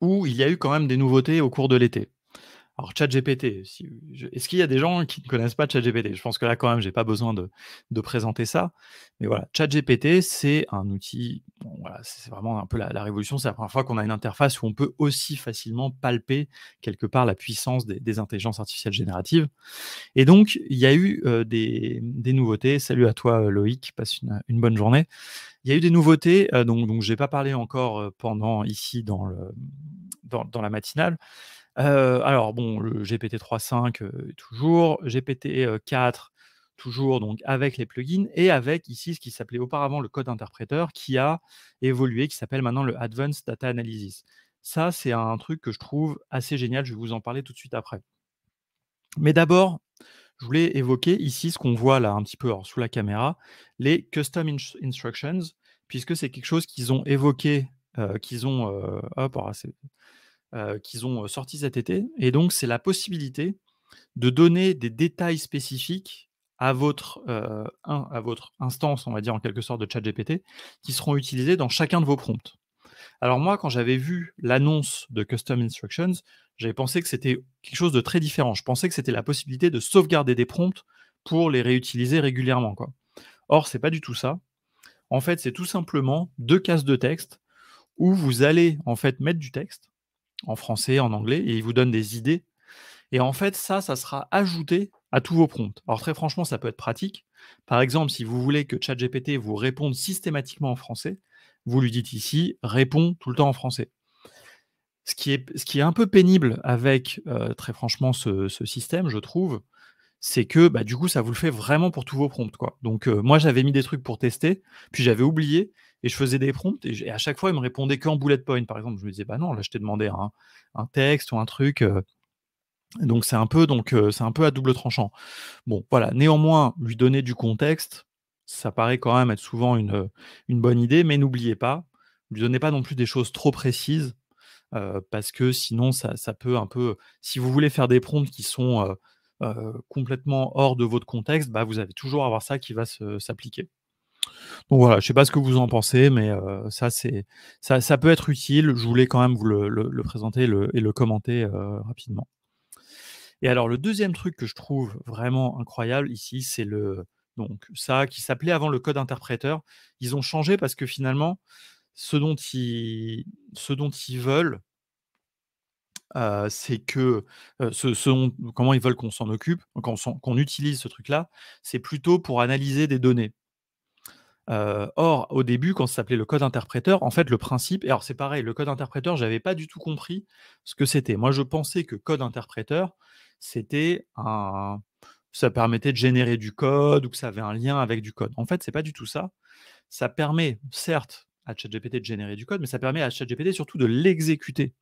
où il y a eu quand même des nouveautés au cours de l'été. Alors, ChatGPT, est-ce qu'il y a des gens qui ne connaissent pas ChatGPT Je pense que là, quand même, je n'ai pas besoin de, présenter ça. Mais voilà, ChatGPT, c'est un outil, voilà, c'est vraiment un peu la, révolution. C'est la première fois qu'on a une interface où on peut aussi facilement palper quelque part la puissance des, intelligences artificielles génératives. Et donc, il y a eu euh, des, nouveautés. Salut à toi, Loïc, passe une, bonne journée. Il y a eu des nouveautés euh, dont, dont je n'ai pas parlé encore euh, pendant ici dans le, dans, la matinale. Euh, alors, bon, le GPT-3.5, euh, toujours, GPT-4, euh, toujours, donc avec les plugins, et avec ici ce qui s'appelait auparavant le code interpréteur, qui a évolué, qui s'appelle maintenant le Advanced Data Analysis. Ça, c'est un truc que je trouve assez génial, je vais vous en parler tout de suite après. Mais d'abord, je voulais évoquer ici ce qu'on voit là un petit peu sous la caméra, les Custom Instructions, puisque c'est quelque chose qu'ils ont évoqué, qu'ils ont... hop, euh, qu'ils ont euh, sorti cet été. Et donc, c'est la possibilité de donner des détails spécifiques à votre, euh, à votre instance, on va dire en quelque sorte, de ChatGPT, qui seront utilisés dans chacun de vos prompts. Alors moi, quand j'avais vu l'annonce de Custom Instructions, j'avais pensé que c'était quelque chose de très différent. Je pensais que c'était la possibilité de sauvegarder des prompts pour les réutiliser régulièrement. Quoi. Or, ce n'est pas du tout ça. En fait, c'est tout simplement deux cases de texte où vous allez en fait mettre du texte en français, en anglais, et il vous donne des idées. Et en fait, ça, ça sera ajouté à tous vos prompts. Alors très franchement, ça peut être pratique. Par exemple, si vous voulez que ChatGPT vous réponde systématiquement en français, vous lui dites ici, réponds tout le temps en français. Ce qui est, ce qui est un peu pénible avec, euh, très franchement, ce, ce système, je trouve, c'est que bah, du coup, ça vous le fait vraiment pour tous vos prompts. Quoi. Donc, moi, j'avais mis des trucs pour tester, puis j'avais oublié, et je faisais des prompts, et, à chaque fois, il me répondait qu'en bullet point, par exemple. Je me disais, bah non, là, je t'ai demandé un, texte ou un truc. donc, c'est un, peu, donc un peu à double tranchant. Bon, voilà. Néanmoins, lui donner du contexte, ça paraît quand même être souvent une, une bonne idée, mais n'oubliez pas, ne lui donnez pas non plus des choses trop précises, parce que sinon, ça, ça, peut un peu. Si vous voulez faire des prompts qui sont euh, complètement hors de votre contexte, bah, vous allez toujours avoir ça qui va s'appliquer. Donc voilà, je ne sais pas ce que vous en pensez, mais euh, ça, ça, peut être utile. Je voulais quand même vous le, présenter et le commenter euh, rapidement. Et alors, le deuxième truc que je trouve vraiment incroyable ici, c'est le. Donc, ça qui s'appelait avant le code interpréteur, ils ont changé parce que finalement, ce dont ils, ce dont ils veulent, c'est que ce, comment ils veulent qu'on s'en occupe, qu'on utilise ce truc-là, c'est plutôt pour analyser des données. or, au début, quand ça s'appelait le code interpréteur, en fait, le principe, et alors c'est pareil, le code interpréteur, j'avais pas du tout compris ce que c'était. Moi, je pensais que code interpréteur, c'était un, ça permettait de générer du code ou que ça avait un lien avec du code. En fait, c'est pas du tout ça. Ça permet, certes, à ChatGPT de générer du code, mais ça permet à ChatGPT surtout de l'exécuter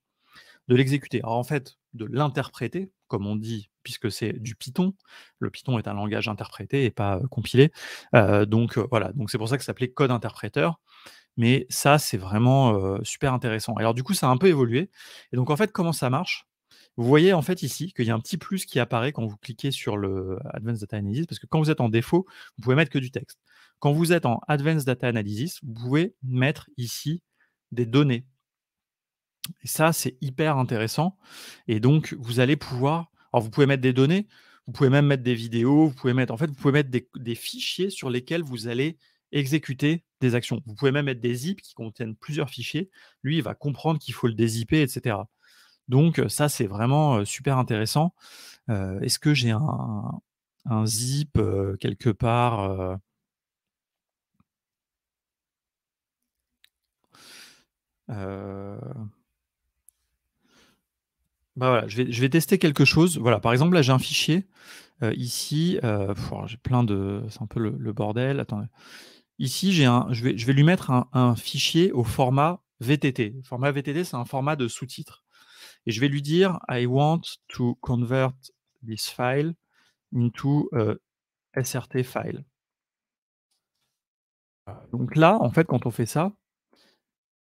de l'exécuter. Alors en fait, de l'interpréter, comme on dit, puisque c'est du Python. Le Python est un langage interprété et pas euh, compilé. Euh, donc euh, voilà, donc c'est pour ça que ça s'appelait code interpréteur. Mais ça, c'est vraiment super intéressant. Alors du coup, ça a un peu évolué. Et donc en fait, comment ça marche vous voyez en fait ici qu'il y a un petit plus qui apparaît quand vous cliquez sur le Advanced Data Analysis, parce que quand vous êtes en défaut, vous pouvez mettre que du texte. Quand vous êtes en Advanced Data Analysis, vous pouvez mettre ici des données et ça, c'est hyper intéressant. Et donc, vous allez pouvoir. Alors, vous pouvez mettre des données, vous pouvez même mettre des vidéos, vous pouvez mettre. En fait, vous pouvez mettre des, fichiers sur lesquels vous allez exécuter des actions. Vous pouvez même mettre des zips qui contiennent plusieurs fichiers. Lui, il va comprendre qu'il faut le dézipper, etc. Donc, euh, ça, c'est vraiment euh, super intéressant. Euh, est-ce que j'ai un, zip quelque part bah je vais, tester quelque chose. Voilà, par exemple, là, j'ai un fichier euh, ici. Euh, j'ai plein de. C'est un peu le, bordel. Attendez, Ici, un, je, vais, je vais lui mettre un, fichier au format VTT. format VTT, c'est un format de sous-titres. Et je vais lui dire I want to convert this file into a SRT file. Donc là, en fait, quand on fait ça,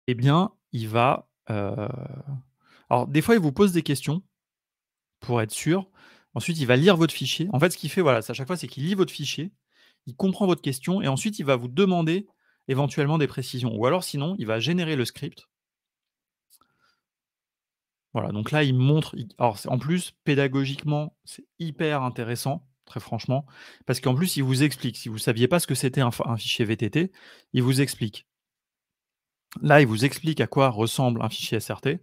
eh bien, il va. Euh, alors, des fois, il vous pose des questions pour être sûr. Ensuite, il va lire votre fichier. En fait, ce qu'il fait, voilà, à chaque fois, c'est qu'il lit votre fichier, il comprend votre question, et ensuite, il va vous demander éventuellement des précisions. Ou alors, sinon, il va générer le script. Voilà, donc là, il montre. en plus, pédagogiquement, c'est hyper intéressant, très franchement, parce qu'en plus, il vous explique. Si vous ne saviez pas ce que c'était un, un fichier VTT, il vous explique. Là, il vous explique à quoi ressemble un fichier SRT.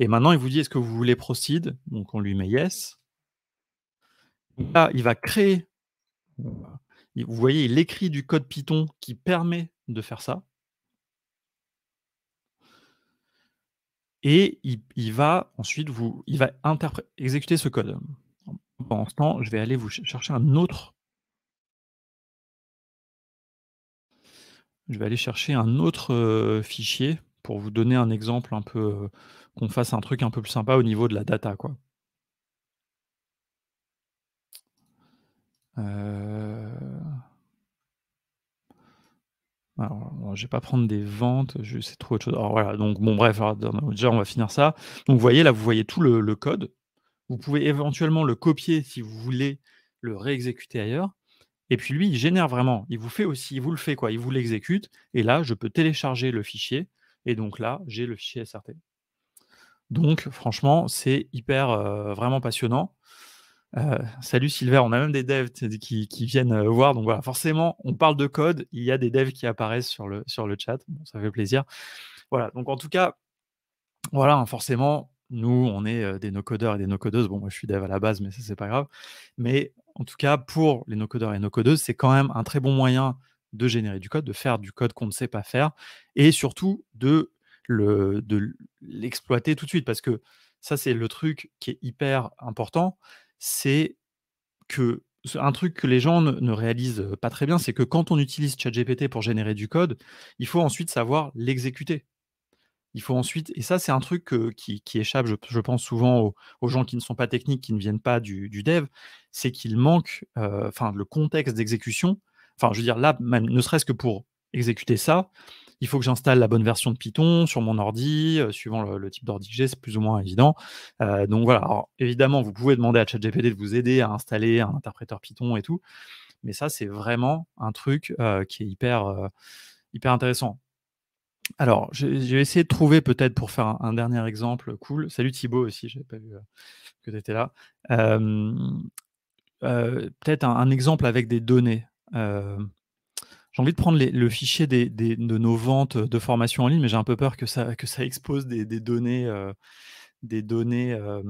Et maintenant, il vous dit, est-ce que vous voulez proceed Donc, on lui met yes. là, il va créer. Vous voyez, il écrit du code Python qui permet de faire ça. Et il, va ensuite vous, il va exécuter ce code. Pendant ce temps, je vais aller vous chercher un autre. Je vais aller chercher un autre euh, fichier pour vous donner un exemple un peu, euh, qu'on fasse un truc un peu plus sympa au niveau de la data, quoi. Euh... je vais pas prendre des ventes, je sais trop autre chose. Alors voilà, donc bon bref, déjà on va finir ça. Donc vous voyez là, vous voyez tout le, le code. Vous pouvez éventuellement le copier si vous voulez le réexécuter ailleurs. Et puis lui, il génère vraiment. Il vous fait aussi, vous le fait quoi, il vous l'exécute. Et là, je peux télécharger le fichier et donc là, j'ai le fichier SRT. Donc, franchement, c'est hyper euh, vraiment passionnant. Euh, salut Sylvain, on a même des devs qui, viennent euh, voir. Donc voilà, forcément, on parle de code, il y a des devs qui apparaissent sur le, sur le chat. ça fait plaisir. Voilà, donc en tout cas, voilà, hein, forcément, nous, on est des no-codeurs et des no-codeuses. Bon, moi, je suis dev à la base, mais ça, c'est pas grave. Mais en tout cas, pour les no-codeurs et no-codeuses, c'est quand même un très bon moyen de générer du code, de faire du code qu'on ne sait pas faire, et surtout de l'exploiter le, de tout de suite, parce que ça, c'est le truc qui est hyper important, c'est que un truc que les gens ne, réalisent pas très bien, c'est que quand on utilise ChatGPT pour générer du code, il faut ensuite savoir l'exécuter. Il faut ensuite, et ça c'est un truc euh, qui, qui, échappe, je, pense souvent aux, gens qui ne sont pas techniques, qui ne viennent pas du, dev, c'est qu'il manque, euh, enfin le contexte d'exécution Enfin, je veux dire, là, ne serait-ce que pour exécuter ça, il faut que j'installe la bonne version de Python sur mon ordi, euh, suivant le, type d'ordi que j'ai, c'est plus ou moins évident. Euh, donc voilà, Alors, évidemment, vous pouvez demander à ChatGPT de vous aider à installer un interpréteur Python et tout, mais ça, c'est vraiment un truc euh, qui est hyper, hyper intéressant. Alors, j'ai essayé de trouver peut-être pour faire un, dernier exemple cool. Salut Thibaut aussi, je pas vu que tu étais là. peut-être un exemple avec des données. Euh, j'ai envie de prendre le fichier des, de nos ventes de formation en ligne, mais j'ai un peu peur que ça, que ça expose des, données. des données, euh,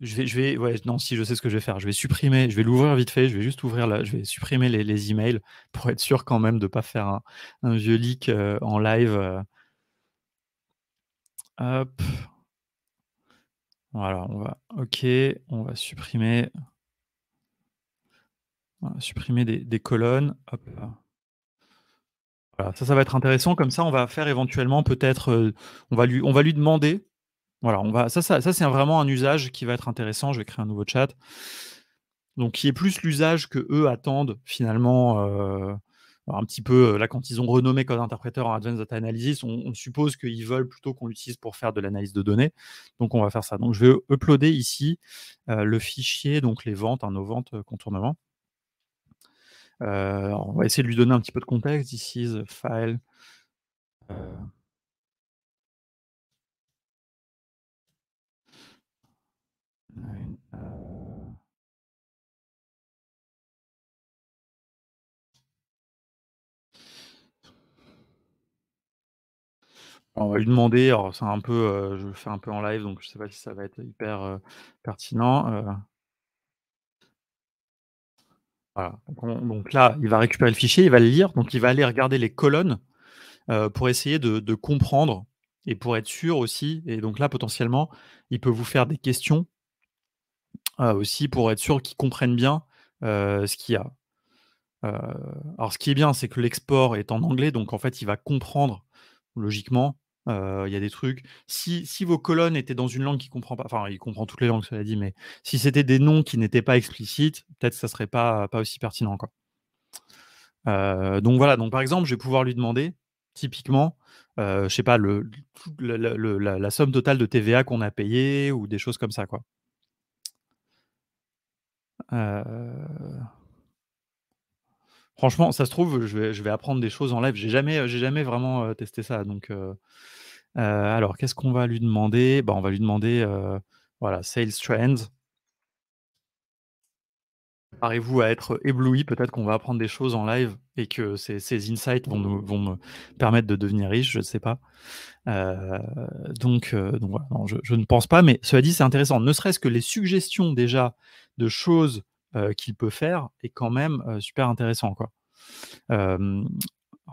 je vais, je vais, ouais, non, si je sais ce que je vais faire, je vais supprimer, je vais l'ouvrir vite fait, je vais juste ouvrir là, je vais supprimer les, les emails pour être sûr quand même de pas faire un, un vieux leak euh, en live. Hop. Voilà, on va, ok, on va supprimer. Euh, supprimer des, colonnes. Euh. Voilà, ça, ça va être intéressant. Comme ça, on va faire éventuellement peut-être, euh, on, va lui, on va lui demander. Voilà, on va, ça, ça, c'est vraiment un usage qui va être intéressant. Je vais créer un nouveau chat. Donc, qui est plus l'usage que eux attendent finalement. un petit peu, là, quand ils ont renommé Code Interpréteur en Advanced Data Analysis, on, suppose qu'ils veulent plutôt qu'on l'utilise pour faire de l'analyse de données. Donc, on va faire ça. Donc, je vais uploader ici le fichier, donc les ventes, hein, nos ventes contournement. Euh, on va essayer de lui donner un petit peu de contexte. This is file. Euh, on va lui demander, c'est un peu, euh, je le fais un peu en live, donc je ne sais pas si ça va être hyper pertinent. Voilà. Donc, là, il va récupérer le fichier, il va le lire, donc il va aller regarder les colonnes euh, pour essayer de, comprendre et pour être sûr aussi. Et donc là, potentiellement, il peut vous faire des questions euh, aussi pour être sûr qu'il comprenne bien euh, ce qu'il y a. alors ce qui est bien, c'est que l'export est en anglais, donc en fait, il va comprendre logiquement il y a des trucs. Si, vos colonnes étaient dans une langue qui comprend pas, enfin, il comprend toutes les langues, cela dit, mais si c'était des noms qui n'étaient pas explicites, peut-être ça serait pas, pas aussi pertinent. Quoi. donc voilà, donc par exemple, je vais pouvoir lui demander, typiquement, je je sais pas, le, la, somme totale de TVA qu'on a payée ou des choses comme ça. Quoi. Franchement, ça se trouve, je vais, apprendre des choses en live. J'ai jamais, j'ai jamais vraiment euh, testé ça. Donc, euh, euh, alors, qu'est-ce qu'on va lui demander bah, On va lui demander, voilà, sales trends. Préparez-vous à être ébloui. Peut-être qu'on va apprendre des choses en live et que ces, insights vont, vont, me permettre de devenir riche. Je ne sais pas. donc, voilà, je, je ne pense pas. Mais cela dit, c'est intéressant. Ne serait-ce que les suggestions déjà de choses euh, qu'il peut faire est quand même euh, super intéressant. Quoi.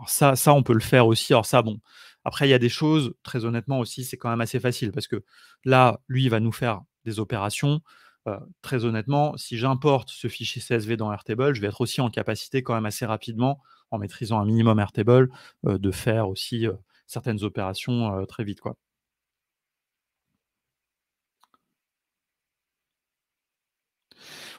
ça, ça, on peut le faire aussi. Alors ça, bon. Après, il y a des choses, très honnêtement aussi, c'est quand même assez facile parce que là, lui, il va nous faire des opérations. Euh, très honnêtement, si j'importe ce fichier CSV dans Rtable, je vais être aussi en capacité quand même assez rapidement, en maîtrisant un minimum Rtable, de faire aussi certaines opérations très vite. Quoi.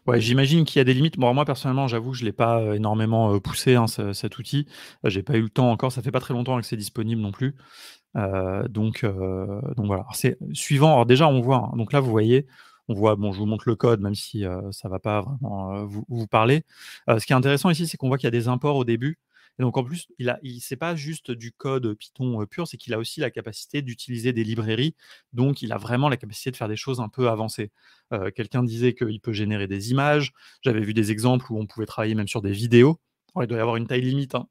Ouais, j'imagine qu'il y a des limites. moi, personnellement, j'avoue je ne l'ai pas euh, énormément euh, poussé, hein, cet outil. Euh, j'ai pas eu le temps encore. Ça fait pas très longtemps que c'est disponible non plus. donc, donc voilà. C'est suivant. Alors déjà, on voit. Hein. donc là, vous voyez, on voit. Bon, je vous montre le code, même si ça va pas vraiment vous, vous, parler. ce qui est intéressant ici, c'est qu'on voit qu'il y a des imports au début donc en plus, il a, pas juste du code Python pur, c'est qu'il a aussi la capacité d'utiliser des librairies. Donc il a vraiment la capacité de faire des choses un peu avancées. Quelqu'un disait qu'il peut générer des images. J'avais vu des exemples où on pouvait travailler même sur des vidéos. il doit y avoir une taille limite. Hein,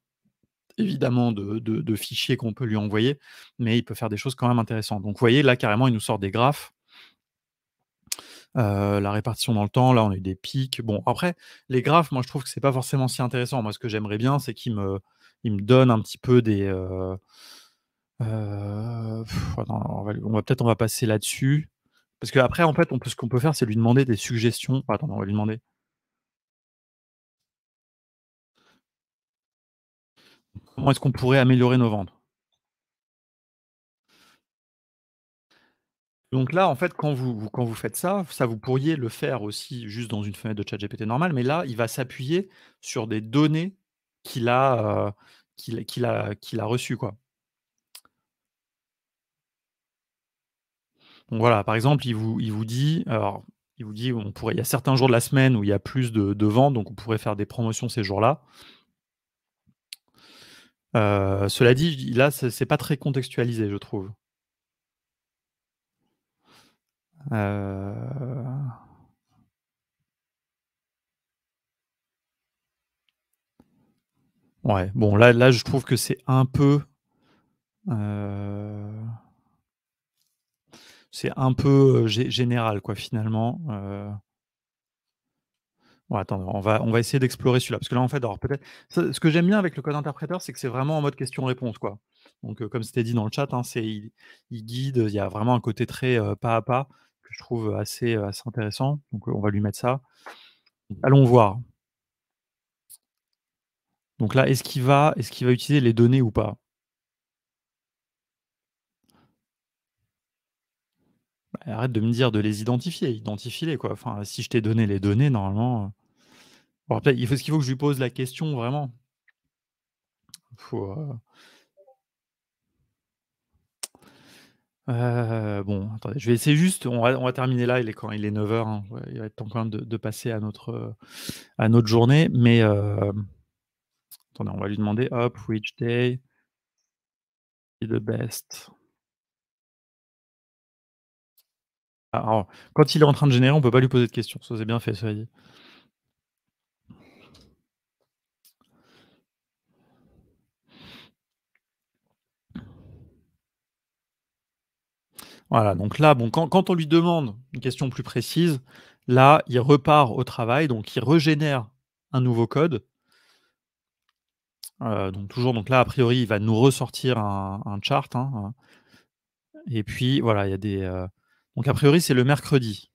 évidemment de, de fichiers qu'on peut lui envoyer, mais il peut faire des choses quand même intéressantes. Donc vous voyez, là carrément, il nous sort des graphes euh, la répartition dans le temps, là, on a eu des pics. Bon, après, les graphes, moi, je trouve que c'est pas forcément si intéressant. Moi, ce que j'aimerais bien, c'est qu'il me, donne me un petit peu des. Euh, euh, on va, peut-être on va passer là-dessus. Parce qu'après, en fait, on peut, ce qu'on peut faire, c'est lui demander des suggestions. Attends, on va lui demander. Comment est-ce qu'on pourrait améliorer nos ventes Donc là, en fait, quand vous, faites ça, ça vous pourriez le faire aussi juste dans une fenêtre de chat GPT normale, mais là, il va s'appuyer sur des données qu'il a, euh, reçues. Quoi. Donc voilà, par exemple, il vous, dit, alors, il vous dit, on pourrait, il y a certains jours de la semaine où il y a plus de, ventes, donc on pourrait faire des promotions ces jours-là. Euh, cela dit, là, ce c'est pas très contextualisé, je trouve. Euh, ouais, bon, là, là, je trouve que c'est un peu. Euh, c'est un peu euh, général, quoi, finalement. Bon, attends, on va, on va essayer d'explorer celui-là. Parce que là, en fait, alors peut-être. Ce que j'aime bien avec le code interpréteur, c'est que c'est vraiment en mode question-réponse, quoi. Donc, comme c'était dit dans le chat, hein, il, guide, il y a vraiment un côté très pas à pas que je trouve assez, intéressant. Donc, on va lui mettre ça. Mmh Allons voir. Donc là, est-ce qu'il va, est va utiliser les données ou pas bah, Arrête de me dire de les identifier, identifie-les Enfin, si je t'ai donné les données, normalement. il faut, ce qu'il faut que je lui pose la question vraiment. Faut, Euh, bon, attendez, je vais essayer juste, on va, on va, terminer là, il est, quand, il est 9h, hein. il va être temps quand même de, passer à notre, euh, à notre journée, mais euh, attendez, on va lui demander, hop, which day is the best ah, Alors, quand il est en train de générer, on ne peut pas lui poser de questions, ça c'est bien fait, ça y est. Voilà, donc là, bon, quand, on lui demande une question plus précise, là, il repart au travail, donc il régénère un nouveau code. Euh, donc toujours, donc là, a priori, il va nous ressortir un, chart. Hein, hein. Et puis, voilà, il y a des... Euh, donc a priori, c'est le mercredi.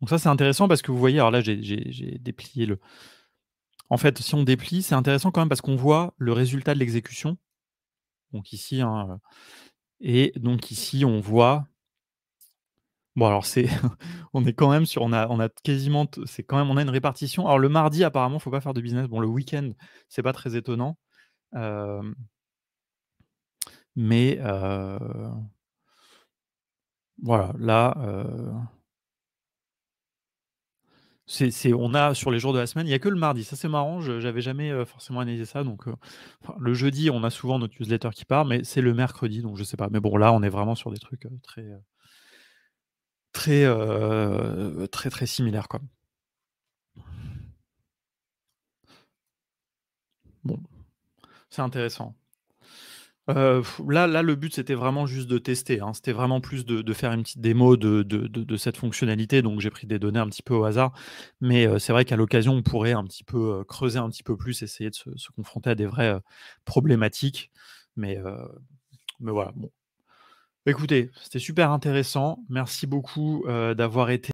Donc ça, c'est intéressant parce que vous voyez, alors là, j'ai déplié le... En fait, si on déplie, c'est intéressant quand même parce qu'on voit le résultat de l'exécution. Donc ici, hein, et donc ici, on voit. Bon, alors c'est, on est quand même sur, on a, on a quasiment, c'est quand même, on a une répartition. Alors le mardi, apparemment, il ne faut pas faire de business. Bon, le week-end, c'est pas très étonnant, mais voilà, là on a sur les jours de la semaine, il n'y a que le mardi. Ça, c'est marrant. Je jamais euh, forcément analysé ça. Donc, euh, le jeudi, on a souvent notre newsletter qui part, mais c'est le mercredi. Donc, je sais pas. Mais bon, là, on est vraiment sur des trucs euh, très, très, très, très, similaires. Bon, c'est intéressant. Euh, là, là, le but, c'était vraiment juste de tester. Hein. C'était vraiment plus de, faire une petite démo de, cette fonctionnalité. Donc, j'ai pris des données un petit peu au hasard. Mais euh, c'est vrai qu'à l'occasion, on pourrait un petit peu euh, creuser un petit peu plus, essayer de se, confronter à des vraies problématiques. Mais, mais voilà. Bon. Écoutez, c'était super intéressant. Merci beaucoup d'avoir été.